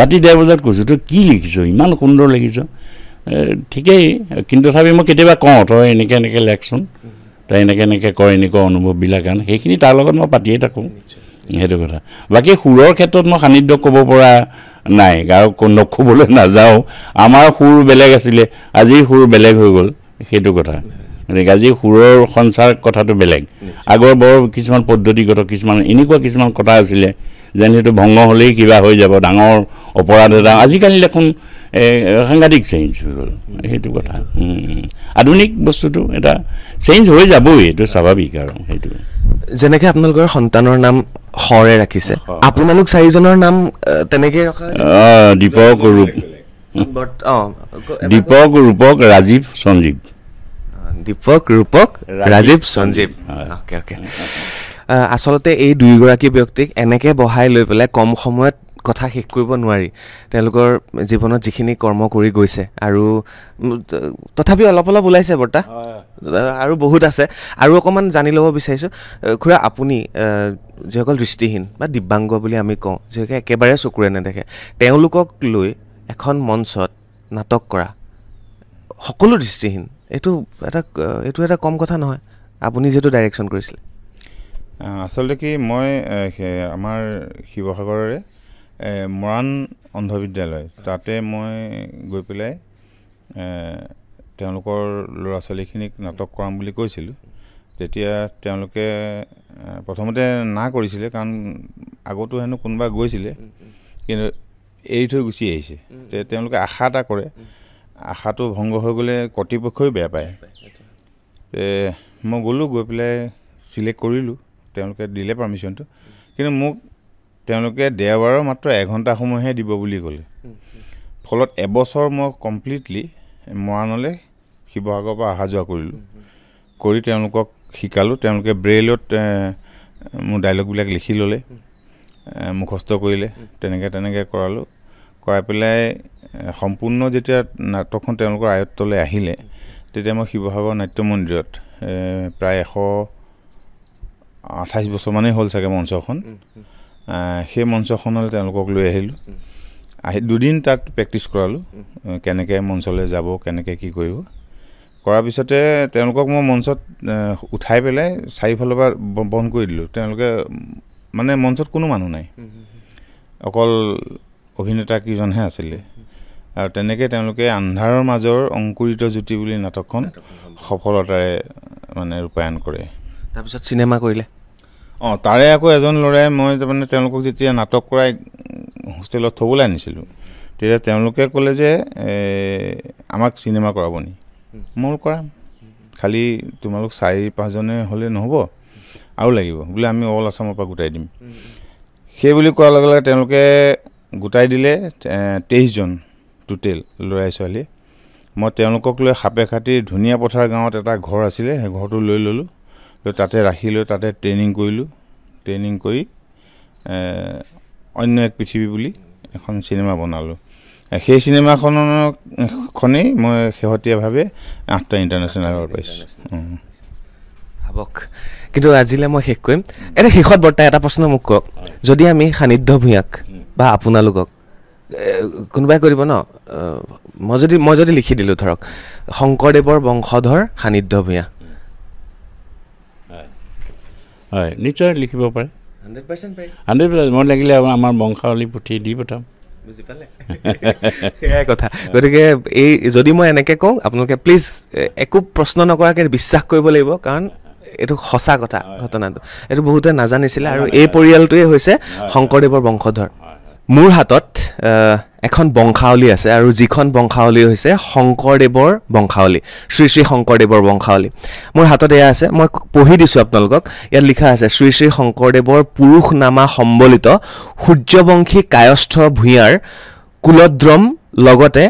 ৰাতি ডেৰ বজাত কৈছোঁ তই কি লিখিছ ইমান সুন্দৰ লিখিছ ঠিকেই কিন্তু তথাপি মই কেতিয়াবা কওঁ তই এনেকৈ এনেকৈ লেখচোন তাই এনেকৈ এনেকৈ কয় এনেকুৱা অনুভৱবিলাক আন সেইখিনি তাৰ লগত মই পাতিয়ে থাকোঁ সেইটো কথা বাকী সুৰৰ ক্ষেত্ৰত মই সান্নিধ্য ক'ব পৰা নাই কাৰো নক'বলৈ নাযাওঁ আমাৰ সুৰ বেলেগ আছিলে আজিৰ সুৰ বেলেগ হৈ গ'ল সেইটো কথা গতিকে আজি সুৰৰ সঞ্চাৰ কথাটো বেলেগ আগৰ বৰ কিছুমান পদ্ধতিগত কিছুমান এনেকুৱা কিছুমান কথা আছিলে যেন সেইটো ভংগ হ'লেই কিবা হৈ যাব ডাঙৰ অপৰাধ এটা আজিকালি দেখোন সাংঘাতিক চেঞ্জ হৈ গ'ল সেইটো কথা আধুনিক বস্তুটো এটা চেঞ্জ হৈ যাবই এইটো স্বাভাৱিক আৰু সেইটো যেনেকে আপোনালোকৰ সন্তানৰ নাম হৰে ৰাখিছে আপোনালোক চাৰিজনৰ নাম তেনেকে দীপক ৰূপ দীপক ৰূপক ৰাজীৱ সঞ্জীৱ দীপক ৰূপক ৰাজীৱ সঞ্জীৱ আচলতে এই দুয়োগৰাকী ব্যক্তিক এনেকৈ বহাই লৈ পেলাই কম সময়ত কথা শেষ কৰিব নোৱাৰি তেওঁলোকৰ জীৱনত যিখিনি কৰ্ম কৰি গৈছে আৰু তথাপিও অলপ অলপ ওলাইছে বৰ্তা আৰু বহুত আছে আৰু অকণমান জানি ল'ব বিচাৰিছোঁ খুৰা আপুনি যিসকল দৃষ্টিহীন বা দিব্যাংগ বুলি আমি কওঁ যিহেতু একেবাৰে চকুৰে নেদেখে তেওঁলোকক লৈ এখন মঞ্চত নাটক কৰা সকলো দৃষ্টিহীন এইটো এটা এইটো এটা কম কথা নহয় আপুনি যিহেতু ডাইৰেকশ্যন কৰিছিলে আচলতে কি মই আমাৰ শিৱসাগৰৰে মৰাণ অন্ধবিদ্যালয় তাতে মই গৈ পেলাই তেওঁলোকৰ ল'ৰা ছোৱালীখিনিক নাটক কৰাম বুলি কৈছিলোঁ তেতিয়া তেওঁলোকে প্ৰথমতে না কৰিছিলে কাৰণ আগতো হেনো কোনোবা গৈছিলে কিন্তু এৰি থৈ গুচি আহিছে তে তেওঁলোকে আশা এটা কৰে আশাটো ভংগ হৈ গ'লে কৰ্তৃপক্ষই বেয়া পায় মই গ'লোঁ গৈ পেলাই চিলেক্ট কৰিলোঁ তেওঁলোকে দিলে পাৰ্মিশ্যনটো কিন্তু মোক তেওঁলোকে দেওবাৰৰ মাত্ৰ এঘণ্টা সময়হে দিব বুলি ক'লে ফলত এবছৰ মই কমপ্লিটলি মৰাণলৈ শিৱসাগৰৰ পৰা অহা যোৱা কৰিলোঁ কৰি তেওঁলোকক শিকালোঁ তেওঁলোকে ব্ৰেইলত মোৰ ডাইলগবিলাক লিখি ল'লে মুখস্থ কৰিলে তেনেকৈ তেনেকৈ কৰালোঁ কৰাই পেলাই সম্পূৰ্ণ যেতিয়া নাটকখন তেওঁলোকৰ আয়ত্তলৈ আহিলে তেতিয়া মই শিৱসাগৰ নাট্য মন্দিৰত প্ৰায় এশ আঠাইছ বছৰমানেই হ'ল চাগে মঞ্চখন সেই মঞ্চখনলৈ তেওঁলোকক লৈ আহিলোঁ আহি দুদিন তাত প্ৰেক্টিছ কৰালোঁ কেনেকৈ মঞ্চলৈ যাব কেনেকৈ কি কৰিব কৰাৰ পিছতে তেওঁলোকক মই মঞ্চত উঠাই পেলাই চাৰিওফালৰ পৰা বন্ধ কৰি দিলোঁ তেওঁলোকে মানে মঞ্চত কোনো মানুহ নাই অকল অভিনেতা কেইজনহে আছিলে আৰু তেনেকৈ তেওঁলোকে আন্ধাৰৰ মাজৰ অংকুৰিত জ্যোতি বুলি নাটকখন সফলতাৰে মানে ৰূপায়ণ কৰে তাৰপিছত চিনেমা কৰিলে অঁ তাৰে আকৌ এজন ল'ৰাই মই তাৰমানে তেওঁলোকক যেতিয়া নাটক কৰাই হোষ্টেলত থ'বলৈ আনিছিলোঁ তেতিয়া তেওঁলোকে ক'লে যে আমাক চিনেমা কৰাব নি মই কৰাম খালি তোমালোক চাৰি পাঁচজনে হ'লে নহ'ব আৰু লাগিব বোলে আমি অল আছামৰ পৰা গোটাই দিম সেই বুলি কোৱাৰ লগে লগে তেওঁলোকে গোটাই দিলে তেইছজন টোটেল ল'ৰাই ছোৱালীয়ে মই তেওঁলোকক লৈ সাপে খাটি ধুনীয়া পথাৰ গাঁৱত এটা ঘৰ আছিলে সেই ঘৰটো লৈ ল'লোঁ তো তাতে ৰাখিলোঁ তাতে ট্ৰেইনিং কৰিলোঁ ট্ৰেইনিং কৰি অন্য এক পৃথিৱী বুলি এখন চিনেমা বনালোঁ সেই চিনেমাখনৰখনেই মই শেহতীয়াভাৱে আঠটা ইণ্টাৰনেশ্যনেলৰ পাইছোঁ ভাবক কিন্তু আজিলৈ মই শেষ কৰিম এটা শেষত বৰ্তা এটা প্ৰশ্ন মোক কওক যদি আমি সান্নিধ্য ভূঞাক বা আপোনালোকক কোনোবাই কৰিব ন মই যদি মই যদি লিখি দিলোঁ ধৰক শংকৰদেৱৰ বংশধৰ সান্নিধ্য ভূঞা হয় নিশ্চয় লিখিব পাৰে হাণ্ড্ৰেড পাৰ্চেণ্ট মই লাগিলে আমাৰ বংশাৱলী পুথি দি পঠাম সেয়াই কথা গতিকে এই যদি মই এনেকৈ কওঁ আপোনালোকে প্লিজ একো প্ৰশ্ন নকৰাকৈ বিশ্বাস কৰিব লাগিব কাৰণ এইটো সঁচা কথা ঘটনাটো এইটো বহুতে নাজানিছিলে আৰু এই পৰিয়ালটোৱেই হৈছে শংকৰদেৱৰ বংশধৰ মোৰ হাতত এখন বংশাৱলী আছে আৰু যিখন বংশাৱলী হৈছে শংকৰদেৱৰ বংশাৱলী শ্ৰী শ্ৰী শংকৰদেৱৰ বংশাৱলী মোৰ হাতত এয়া আছে মই পঢ়ি দিছোঁ আপোনালোকক ইয়াত লিখা আছে শ্ৰী শ্ৰী শংকৰদেৱৰ পুৰুষ নামা সম্বলিত সূৰ্যবংশী কায়স্থ ভূঞাৰ কুলদ্ৰম লগতে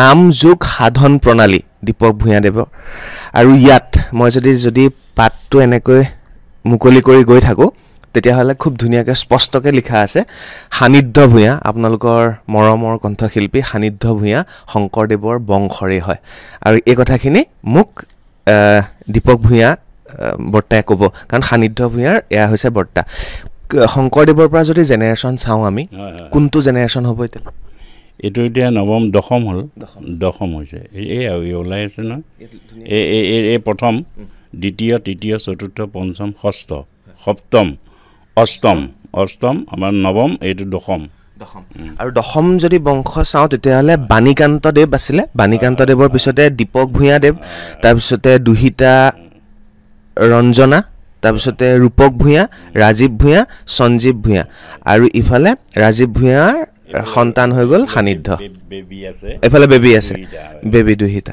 নাম যোগ সাধন প্ৰণালী দীপক ভূঞাদেৱৰ আৰু ইয়াত মই যদি যদি পাতটো এনেকৈ মুকলি কৰি গৈ থাকোঁ তেতিয়াহ'লে খুব ধুনীয়াকৈ স্পষ্টকৈ লিখা আছে সান্নিধ্য ভূঞা আপোনালোকৰ মৰমৰ কণ্ঠশিল্পী সান্নিধ্য ভূঞা শংকৰদেৱৰ বংশৰেই হয় আৰু এই কথাখিনি মোক দীপক ভূঞা বৰ্তাই ক'ব কাৰণ সান্নিধ্য ভূঞাৰ এয়া হৈছে বৰ্তা শংকৰদেৱৰ পৰা যদি জেনেৰেশ্যন চাওঁ আমি কোনটো জেনেৰেশ্যন হ'ব এতিয়া এইটো এতিয়া নৱম দশম হ'ল দশম হৈছে এই আৰু এই ওলাই আছে নহয় এই প্ৰথম দ্বিতীয় তৃতীয় চতুৰ্থ পঞ্চম ষষ্ঠ সপ্তম অষ্টম অষ্টম আমাৰ নৱম এইটো দশম আৰু দশম যদি বংশ চাওঁ তেতিয়াহ'লে বাণীকান্ত দেৱ আছিলে বাণীকান্ত দেৱৰ পিছতে দীপক ভূঞা দেৱ তাৰপিছতে দুহিতা ৰঞ্জনা তাৰপিছতে ৰূপক ভূঞা ৰাজীৱ ভূঞা সঞ্জীৱ ভূঞা আৰু ইফালে ৰাজীৱ ভূঞাৰ সন্তান হৈ গ'ল সান্নিধ্য এইফালে বেবী আছে বেবী দুহিতা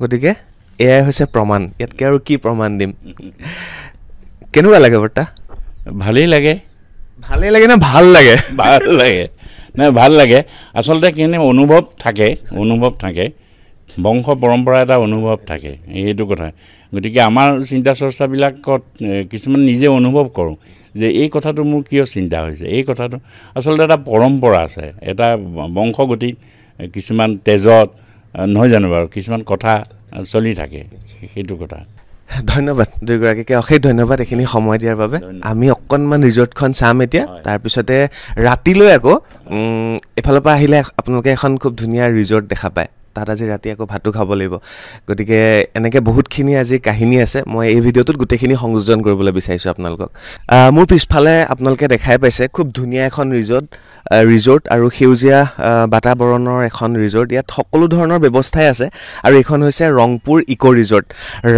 গতিকে এয়াই হৈছে প্ৰমাণ ইয়াতকৈ আৰু কি প্ৰমাণ দিম কেনেকুৱা লাগে বৰ্তা ভালেই লাগে ভালেই লাগে নে ভাল লাগে ভাল লাগে নাই ভাল লাগে আচলতে কেনে অনুভৱ থাকে অনুভৱ থাকে বংশ পৰম্পৰা এটা অনুভৱ থাকে সেইটো কথা গতিকে আমাৰ চিন্তা চৰ্চাবিলাকত কিছুমান নিজে অনুভৱ কৰোঁ যে এই কথাটো মোৰ কিয় চিন্তা হৈছে এই কথাটো আচলতে এটা পৰম্পৰা আছে এটা বংশগতিত কিছুমান তেজত নহয় জানো বাৰু কিছুমান কথা চলি থাকে সেইটো কথা ধন্যবাদ দুয়োগৰাকীকে অশেষ ধন্যবাদ এইখিনি সময় দিয়াৰ বাবে আমি অকণমান ৰিজৰ্টখন চাম এতিয়া তাৰপিছতে ৰাতিলৈ আকৌ এফালৰ পৰা আহিলে আপোনালোকে এখন খুব ধুনীয়া ৰিজৰ্ট দেখা পায় তাত আজি ৰাতি আকৌ ভাতো খাব লাগিব গতিকে এনেকৈ বহুতখিনি আজি কাহিনী আছে মই এই ভিডিঅ'টোত গোটেইখিনি সংযোজন কৰিবলৈ বিচাৰিছোঁ আপোনালোকক মোৰ পিছফালে আপোনালোকে দেখাই পাইছে খুব ধুনীয়া এখন ৰিজৰ্ট ৰিজৰ্ট আৰু সেউজীয়া বাতাবৰণৰ এখন ৰিজৰ্ট ইয়াত সকলো ধৰণৰ ব্যৱস্থাই আছে আৰু এইখন হৈছে ৰংপুৰ ইক' ৰিজৰ্ট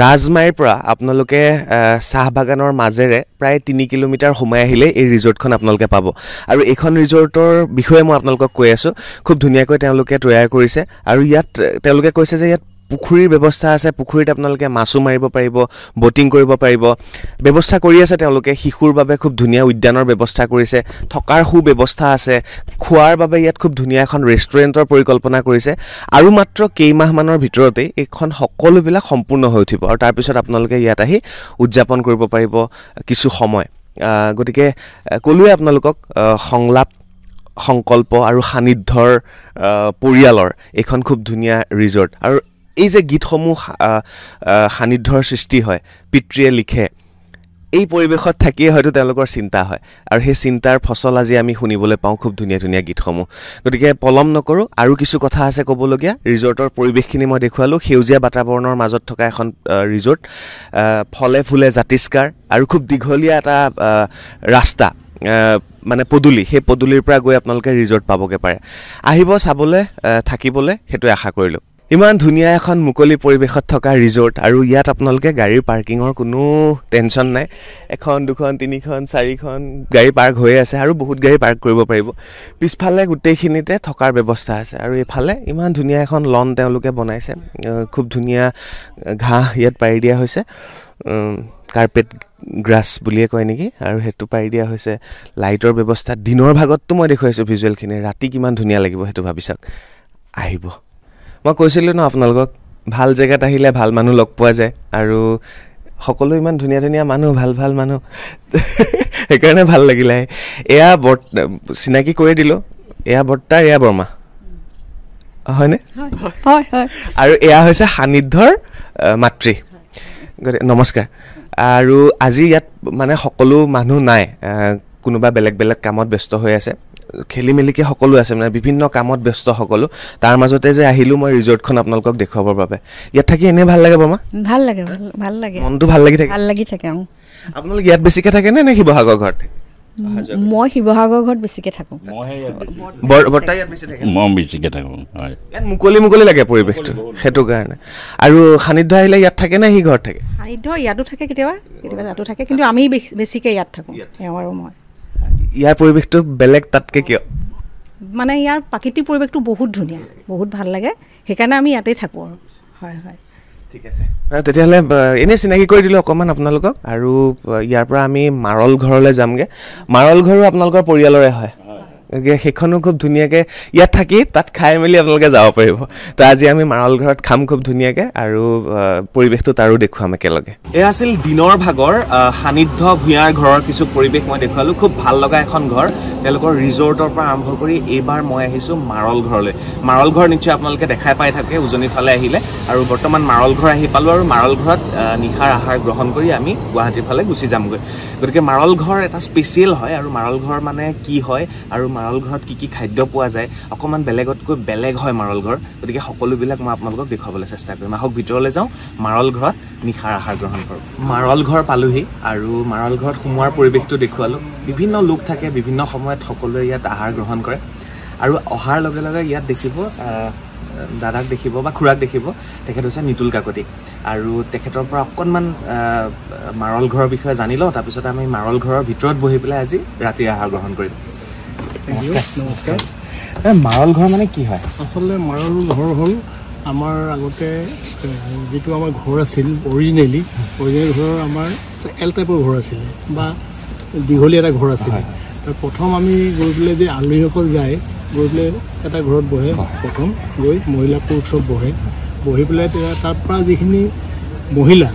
ৰাজমাইৰ পৰা আপোনালোকে চাহ বাগানৰ মাজেৰে প্ৰায় তিনি কিলোমিটাৰ সোমাই আহিলে এই ৰিজৰ্টখন আপোনালোকে পাব আৰু এইখন ৰিজৰ্টৰ বিষয়ে মই আপোনালোকক কৈ আছোঁ খুব ধুনীয়াকৈ তেওঁলোকে তৈয়াৰ কৰিছে আৰু ইয়াত তেওঁলোকে কৈছে যে ইয়াত পুখুৰীৰ ব্যৱস্থা আছে পুখুৰীত আপোনালোকে মাছো মাৰিব পাৰিব ব'টিং কৰিব পাৰিব ব্যৱস্থা কৰি আছে তেওঁলোকে শিশুৰ বাবে খুব ধুনীয়া উদ্যানৰ ব্যৱস্থা কৰিছে থকাৰ সু ব্যৱস্থা আছে খোৱাৰ বাবে ইয়াত খুব ধুনীয়া এখন ৰেষ্টুৰেণ্টৰ পৰিকল্পনা কৰিছে আৰু মাত্ৰ কেইমাহমানৰ ভিতৰতেই এইখন সকলোবিলাক সম্পূৰ্ণ হৈ উঠিব আৰু তাৰপিছত আপোনালোকে ইয়াত আহি উদযাপন কৰিব পাৰিব কিছু সময় গতিকে ক'লোৱে আপোনালোকক সংলাপ সংকল্প আৰু সান্নিধ্যৰ পৰিয়ালৰ এইখন খুব ধুনীয়া ৰিজৰ্ট আৰু এই যে গীতসমূহ সান্নিধ্যৰ সৃষ্টি হয় পিতৃয়ে লিখে এই পৰিৱেশত থাকিয়ে হয়তো তেওঁলোকৰ চিন্তা হয় আৰু সেই চিন্তাৰ ফচল আজি আমি শুনিবলৈ পাওঁ খুব ধুনীয়া ধুনীয়া গীতসমূহ গতিকে পলম নকৰোঁ আৰু কিছু কথা আছে ক'বলগীয়া ৰিজৰ্টৰ পৰিৱেশখিনি মই দেখুৱালোঁ সেউজীয়া বাতাৱৰণৰ মাজত থকা এখন ৰিজৰ্ট ফলে ফুলে জাতিষ্কাৰ আৰু খুব দীঘলীয়া এটা ৰাস্তা মানে পদূলি সেই পদূলিৰ পৰা গৈ আপোনালোকে ৰিজৰ্ট পাবগৈ পাৰে আহিব চাবলৈ থাকিবলৈ সেইটোৱে আশা কৰিলোঁ ইমান ধুনীয়া এখন মুকলি পৰিৱেশত থকা ৰিজৰ্ট আৰু ইয়াত আপোনালোকে গাড়ীৰ পাৰ্কিঙৰ কোনো টেনশ্যন নাই এখন দুখন তিনিখন চাৰিখন গাড়ী পাৰ্ক হৈয়ে আছে আৰু বহুত গাড়ী পাৰ্ক কৰিব পাৰিব পিছফালে গোটেইখিনিতে থকাৰ ব্যৱস্থা আছে আৰু এইফালে ইমান ধুনীয়া এখন লন তেওঁলোকে বনাইছে খুব ধুনীয়া ঘাঁহ ইয়াত পাৰি দিয়া হৈছে কাৰ্পেট গ্ৰাছ বুলিয়ে কয় নেকি আৰু সেইটো পাৰি দিয়া হৈছে লাইটৰ ব্যৱস্থা দিনৰ ভাগততো মই দেখুৱাইছোঁ ভিজুৱেলখিনি ৰাতি কিমান ধুনীয়া লাগিব সেইটো ভাবি চাওক আহিব মই কৈছিলোঁ ন আপোনালোকক ভাল জেগাত আহিলে ভাল মানুহ লগ পোৱা যায় আৰু সকলো ইমান ধুনীয়া ধুনীয়া মানুহ ভাল ভাল মানুহ সেইকাৰণে ভাল লাগিলে এয়া বৰ চিনাকি কৰি দিলোঁ এয়া বৰ্তা এয়া বৰমা হয়নে আৰু এয়া হৈছে সান্নিধ্যৰ মাতৃ গতিকে নমস্কাৰ আৰু আজি ইয়াত মানে সকলো মানুহ নাই কোনোবা বেলেগ বেলেগ কামত ব্যস্ত হৈ আছে খেলি মেলিকৈ সকলো আছে মানে বিভিন্ন কামত ব্যস্ত সকলো তাৰ মাজতে যে আহিলোঁ মই ৰিজৰ্টখন আপোনালোকক দেখুৱাবৰ বাবে ইয়াত থাকি এনেই ভাল লাগে বৰমা ভাল লাগে ভাল লাগে মনটো ভাল লাগি থাকে ভাল লাগি থাকে আপোনালোক ইয়াত বেছিকৈ থাকে নে নে শিৱসাগৰ ঘৰত মুকলি মুকলি লাগে আৰু সান্নিধ্য আহিলে ইয়াত থাকে নে সি ঘৰত থাকে সান্নিধ্য ইয়াতো থাকে কেতিয়াবা ইয়াৰ পৰিৱেশটো বেলেগ তাতকৈ কিয় মানে ইয়াৰ প্ৰাকৃতিক পৰিৱেশটো বহুত ধুনীয়া বহুত ভাল লাগে সেইকাৰণে আমি ইয়াতেই থাকোঁ আৰু হয় হয় ঠিক আছে তেতিয়াহ'লে এনেই চিনাকি কৰি দিলোঁ অকণমান আপোনালোকক আৰু ইয়াৰ পৰা আমি মাৰল ঘৰলৈ যামগৈ মাৰল ঘৰো আপোনালোকৰ পৰিয়ালৰে হয় গতিকে সেইখনো খুব ধুনীয়াকৈ ইয়াত থাকি তাত খাই মেলি আপোনালোকে যাব পাৰিব তো আজি আমি মাৰল ঘৰত খাম খুব ধুনীয়াকৈ আৰু পৰিৱেশটো তাৰো দেখুৱাম একেলগে এয়া আছিল দিনৰ ভাগৰ সান্নিধ্য ভূঞাৰ ঘৰৰ কিছু পৰিৱেশ মই দেখুৱালোঁ খুব ভাল লগা এখন ঘৰ তেওঁলোকৰ ৰিজৰ্টৰ পৰা আৰম্ভ কৰি এইবাৰ মই আহিছোঁ মাৰল ঘৰলৈ মাৰল ঘৰ নিশ্চয় আপোনালোকে দেখাই পাই থাকে উজনিৰ ফালে আহিলে আৰু বৰ্তমান মাৰল ঘৰ আহি পালোঁ আৰু মাৰল ঘৰত নিশাৰ আহাৰ গ্ৰহণ কৰি আমি গুৱাহাটীৰ ফালে গুচি যামগৈ গতিকে মাৰল ঘৰ এটা স্পেচিয়েল হয় আৰু মাৰল ঘৰ মানে কি হয় আৰু মাৰল ঘৰত কি কি খাদ্য পোৱা যায় অকণমান বেলেগতকৈ বেলেগ হয় মাৰল ঘৰ গতিকে সকলোবিলাক মই আপোনালোকক দেখুৱাবলৈ চেষ্টা কৰিম আহক ভিতৰলৈ যাওঁ মাৰল ঘৰত নিশাৰ আহাৰ গ্ৰহণ কৰোঁ মাৰল ঘৰ পালোহি আৰু মাৰল ঘৰত সোমোৱাৰ পৰিৱেশটো দেখুৱালোঁ বিভিন্ন লোক থাকে বিভিন্ন সময়ত সকলোৱে ইয়াত আহাৰ গ্ৰহণ কৰে আৰু অহাৰ লগে লগে ইয়াত দেখিব দাদাক দেখিব বা খুৰাক দেখিব তেখেত হৈছে নিতুল কাকতি আৰু তেখেতৰ পৰা অকণমান মাৰল ঘৰৰ বিষয়ে জানি লওঁ তাৰপিছত আমি মাৰল ঘৰৰ ভিতৰত বহি পেলাই আজি ৰাতি আহাৰ গ্ৰহণ কৰিম নমস্কাৰ মাৰল ঘৰ মানে কি হয় আচলতে মাৰল ঘৰ হ'ল আমাৰ আগতে যিটো আমাৰ ঘৰ আছিল অৰিজিনেলি অৰিজিনেল ঘৰৰ আমাৰ এল টাইপৰ ঘৰ আছিলে বা দীঘলীয়া এটা ঘৰ আছিলে তাৰ প্ৰথম আমি গৈ পেলাই যে আলহীসকল যায় গৈ পেলাই এটা ঘৰত বহে প্ৰথম গৈ মহিলা পুৰুষক বহে বহি পেলাই তাৰ পৰা যিখিনি মহিলা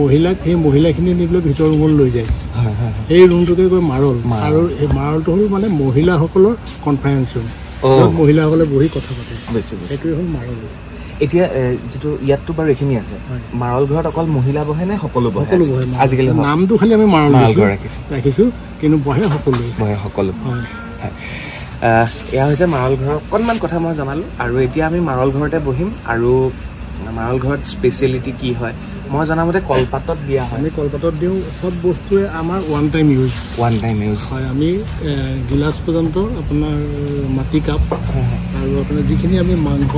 মহিলাক সেই মহিলাখিনি নি পেলাই ভিতৰ ৰুমলৈ লৈ যায় সেই ৰুমটোকে গৈ মাৰল আৰু সেই মাৰলটো হ'ল মানে মহিলাসকলৰ কনফাৰেঞ্চ ৰুম মহিলাসকলে বহি কথা পাতে সেইটোৱে হ'ল মাৰল এতিয়া যিটো ইয়াততো বাৰু এইখিনি আছে মাৰল ঘৰত অকল মহিলা বহে নে সকলো বহে সকলো বহে আজিকালি নামটো খালি আমি মাৰল ৰাখিছোঁ কিন্তু বহে সকলো বহে সকলো এয়া হৈছে মাৰল ঘৰৰ অকণমান কথা মই জনালোঁ আৰু এতিয়া আমি মাৰল ঘৰতে বহিম আৰু আমাৰ ঘৰত স্পেচিয়েলিটি কি হয় মই জনামতে কলপাতত দিয়া হয় আমি কলপাতত দিওঁ চব বস্তুৱে আমাৰ one time use one time use হয় আমি গিলাচ পৰ্যন্ত আপোনাৰ মাটি কাপ আৰু আপোনাৰ যিখিনি আমি মাংস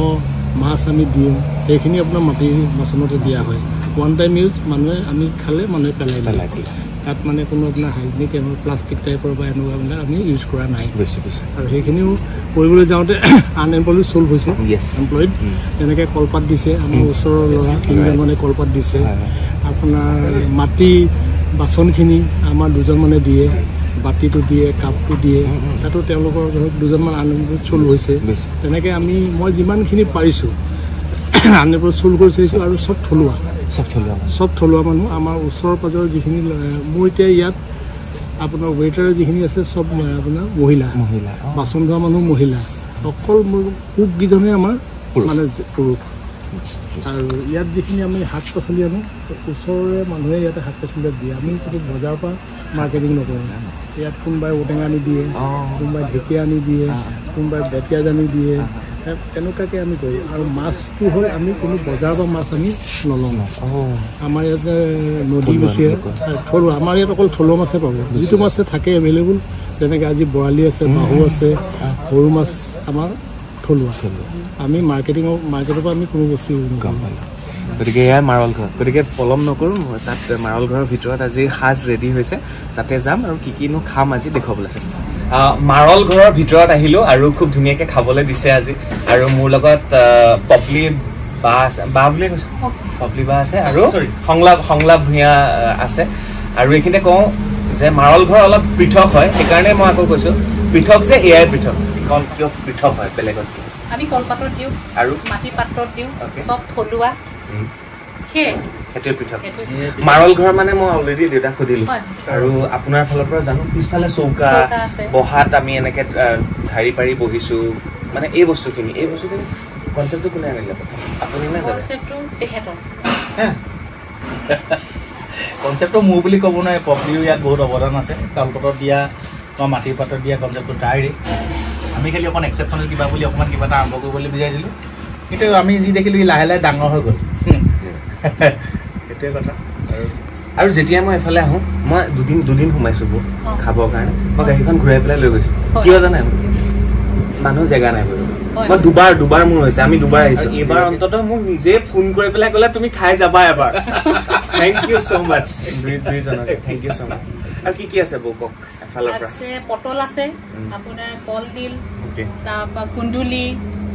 মাছ আমি দিওঁ সেইখিনি আপোনাৰ মাটি বাচনতে দিয়া হয় ওৱান টাইম ইউজ মানুহে আমি খালে মানুহে পেলাই পেলাই তাত মানে কোনো আপোনাৰ হাইজিনিক প্লাষ্টিক টাইপৰ বা এনেকুৱাবিলাক আমি ইউজ কৰা নাই আৰু সেইখিনিও কৰিবলৈ যাওঁতে আনএমপ্লয়ো চল্ভ হৈছে এমপ্লয়ড তেনেকৈ কলপাত দিছে আমাৰ ওচৰৰ ল'ৰা মানে কলপাত দিছে আপোনাৰ মাটি বাচনখিনি আমাৰ দুজন মানে দিয়ে বাতিটো দিয়ে কাপটো দিয়ে তাতো তেওঁলোকৰ ধৰক দুজনমান আনএমপ্লয়ড চল্ভ হৈছে তেনেকৈ আমি মই যিমানখিনি পাৰিছোঁ আনএমপ্লয়ড চল্ভ কৰি চাইছোঁ আৰু চব থলুৱা চব থলুৱা মানুহ সব থলুৱা মানুহ আমাৰ ওচৰ পাজৰ যিখিনি মোৰ এতিয়া ইয়াত আপোনাৰ ৱেটাৰ যিখিনি আছে চব আপোনাৰ মহিলা মহিলা বাচন ধোৱা মানুহ মহিলা অকল মোৰ কোকগিজনে আমাৰ মানে পুৰুষ আৰু ইয়াত যিখিনি আমি শাক পাচলি আনো ওচৰৰে মানুহে ইয়াতে শাক পাচলি দিয়ে আমি কিন্তু বজাৰৰ পৰা মাৰ্কেটিং নকৰোঁ ইয়াত কোনোবাই ঔটেঙা আনি দিয়ে কোনোবাই ঢেকীয়া আনি দিয়ে কোনোবাই বেটিয়াজ আনি দিয়ে তেনেকুৱাকৈ আমি কৰি আৰু মাছটো হয় আমি কোনো বজাৰৰ পৰা মাছ আমি নলওঁ আমাৰ ইয়াতে নদী বেছি থলুৱা আমাৰ ইয়াত অকল থলুৱা মাছে পাব যিটো মাছে থাকে এভেইলেবল যেনেকৈ আজি বৰালি আছে মাহু আছে সৰু মাছ আমাৰ থলুৱা থলুৱা আমি মাৰ্কেটিঙৰ মাৰ্কেটৰ পৰা আমি কোনো বস্তু গম পালোঁ গতিকে এয়াই মাৰল ঘৰ গতিকে পলম নকৰোঁ তাত মাৰল ঘৰৰ ভিতৰত আজি সাজ ৰেডি হৈছে তাতে যাম আৰু কি কিনো খাম আজি দেখুৱাবলৈ চেষ্টা মাৰল ঘৰৰ ভিতৰত আহিলোঁ আৰু খুব ধুনীয়াকৈ খাবলৈ দিছে আজি আৰু মোৰ লগত পপলি বা আছে বা বুলিয়ে কৈছোঁ পপলি বা আছে আৰু সংলাপ সংলাপ ভূঞা আছে আৰু এইখিনিতে কওঁ যে মাৰল ঘৰ অলপ পৃথক হয় সেইকাৰণে মই আকৌ কৈছোঁ পৃথক যে এয়াই পৃথক কল কিয় পৃথক হয় বেলেগত আমি কলপাতত দিওঁ আৰু মাটি পাত্ৰত দিওঁ চব থলুৱা খেতিৰ মাৰল ঘৰ মানে মই অলৰেডি দেউতাক সুধিলো আৰু আপোনাৰ ফালৰ পৰা জানো পিছফালে চৌকা বহাত আমি এনেকে ঢাৰি পাৰি বহিছো মানে এই বস্তুখিনি এই বস্তুখিনি কনচেপ্টটো কোনে আনিলে আপুনি কনচেপ্টটো মোৰ বুলি ক'ব নাই পপলিও ইয়াত বহুত অৱদান আছে কালকটত দিয়া বা মাটিৰ পাতত দিয়া কনচেপ্টটো ডাইৰেক্ট আমি খালি অকণ এক্সেপশ্যনেল কিবা বুলি অকণমান কিবা এটা আৰম্ভ কৰিবলৈ বিচাৰিছিলোঁ কিন্তু আমি যি দেখিলোঁ ই লাহে লাহে ডাঙৰ হৈ গ'ল সেইটোৱে কথা আৰু যেতিয়া মই এফালে আহোঁ মই দুদিন দুদিন সোমাইছোঁ বোৰ খাবৰ কাৰণে মই গাড়ীখন ঘূৰাই পেলাই লৈ গৈছোঁ কিয় জানে মানুহ জেগা নাই মই দুবাৰ দুবাৰ মোৰ হৈছে আমি দুবাৰ আহিছোঁ এইবাৰ অন্ততঃ মোক নিজে ফোন কৰি পেলাই ক'লে তুমি খাই যাবা এবাৰ thank you so' much thank you so' much আৰু কি কি আছে বৌ কওক পটল আছে আপোনাৰ কলডিল তাৰপৰা কুন্দুলি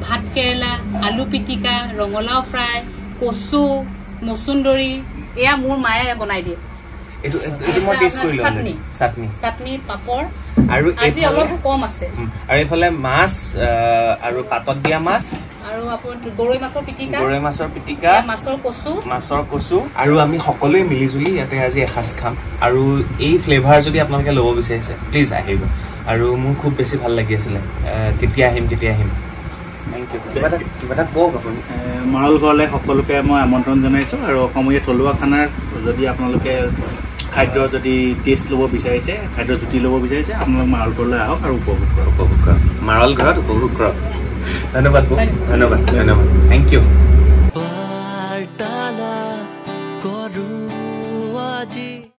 ভাতকেৰেলা আলু পিটিকা ৰঙালাও ফ্ৰাই কচু মচুন্দৰী এয়া মোৰ মায়ে বনাই দিয়ে এই ফ্লেভাৰ যদি আপোনালোকে ল'ব বিচাৰিছে প্লিজ আহিব আৰু মোৰ খুব বেছি ভাল লাগি আছিলে কেতিয়া আহিম কেতিয়া আহিম মৰাল ঘৰলৈ সকলোকে মই আমন্ত্ৰণ জনাইছোঁ আৰু অসমীয়া থলুৱা খানাৰ যদি আপোনালোকে খাদ্য যদি টেষ্ট ল'ব বিচাৰিছে খাদ্য জুতি ল'ব বিচাৰিছে আপোনালোক মাৰাল ঘৰলৈ আহক আৰু উপভোগ কৰক উপভোগ কৰক মাৰাল ঘৰত উপভোগ কৰক ধন্যবাদ ধন্যবাদ ধন্যবাদ থেংক ইউ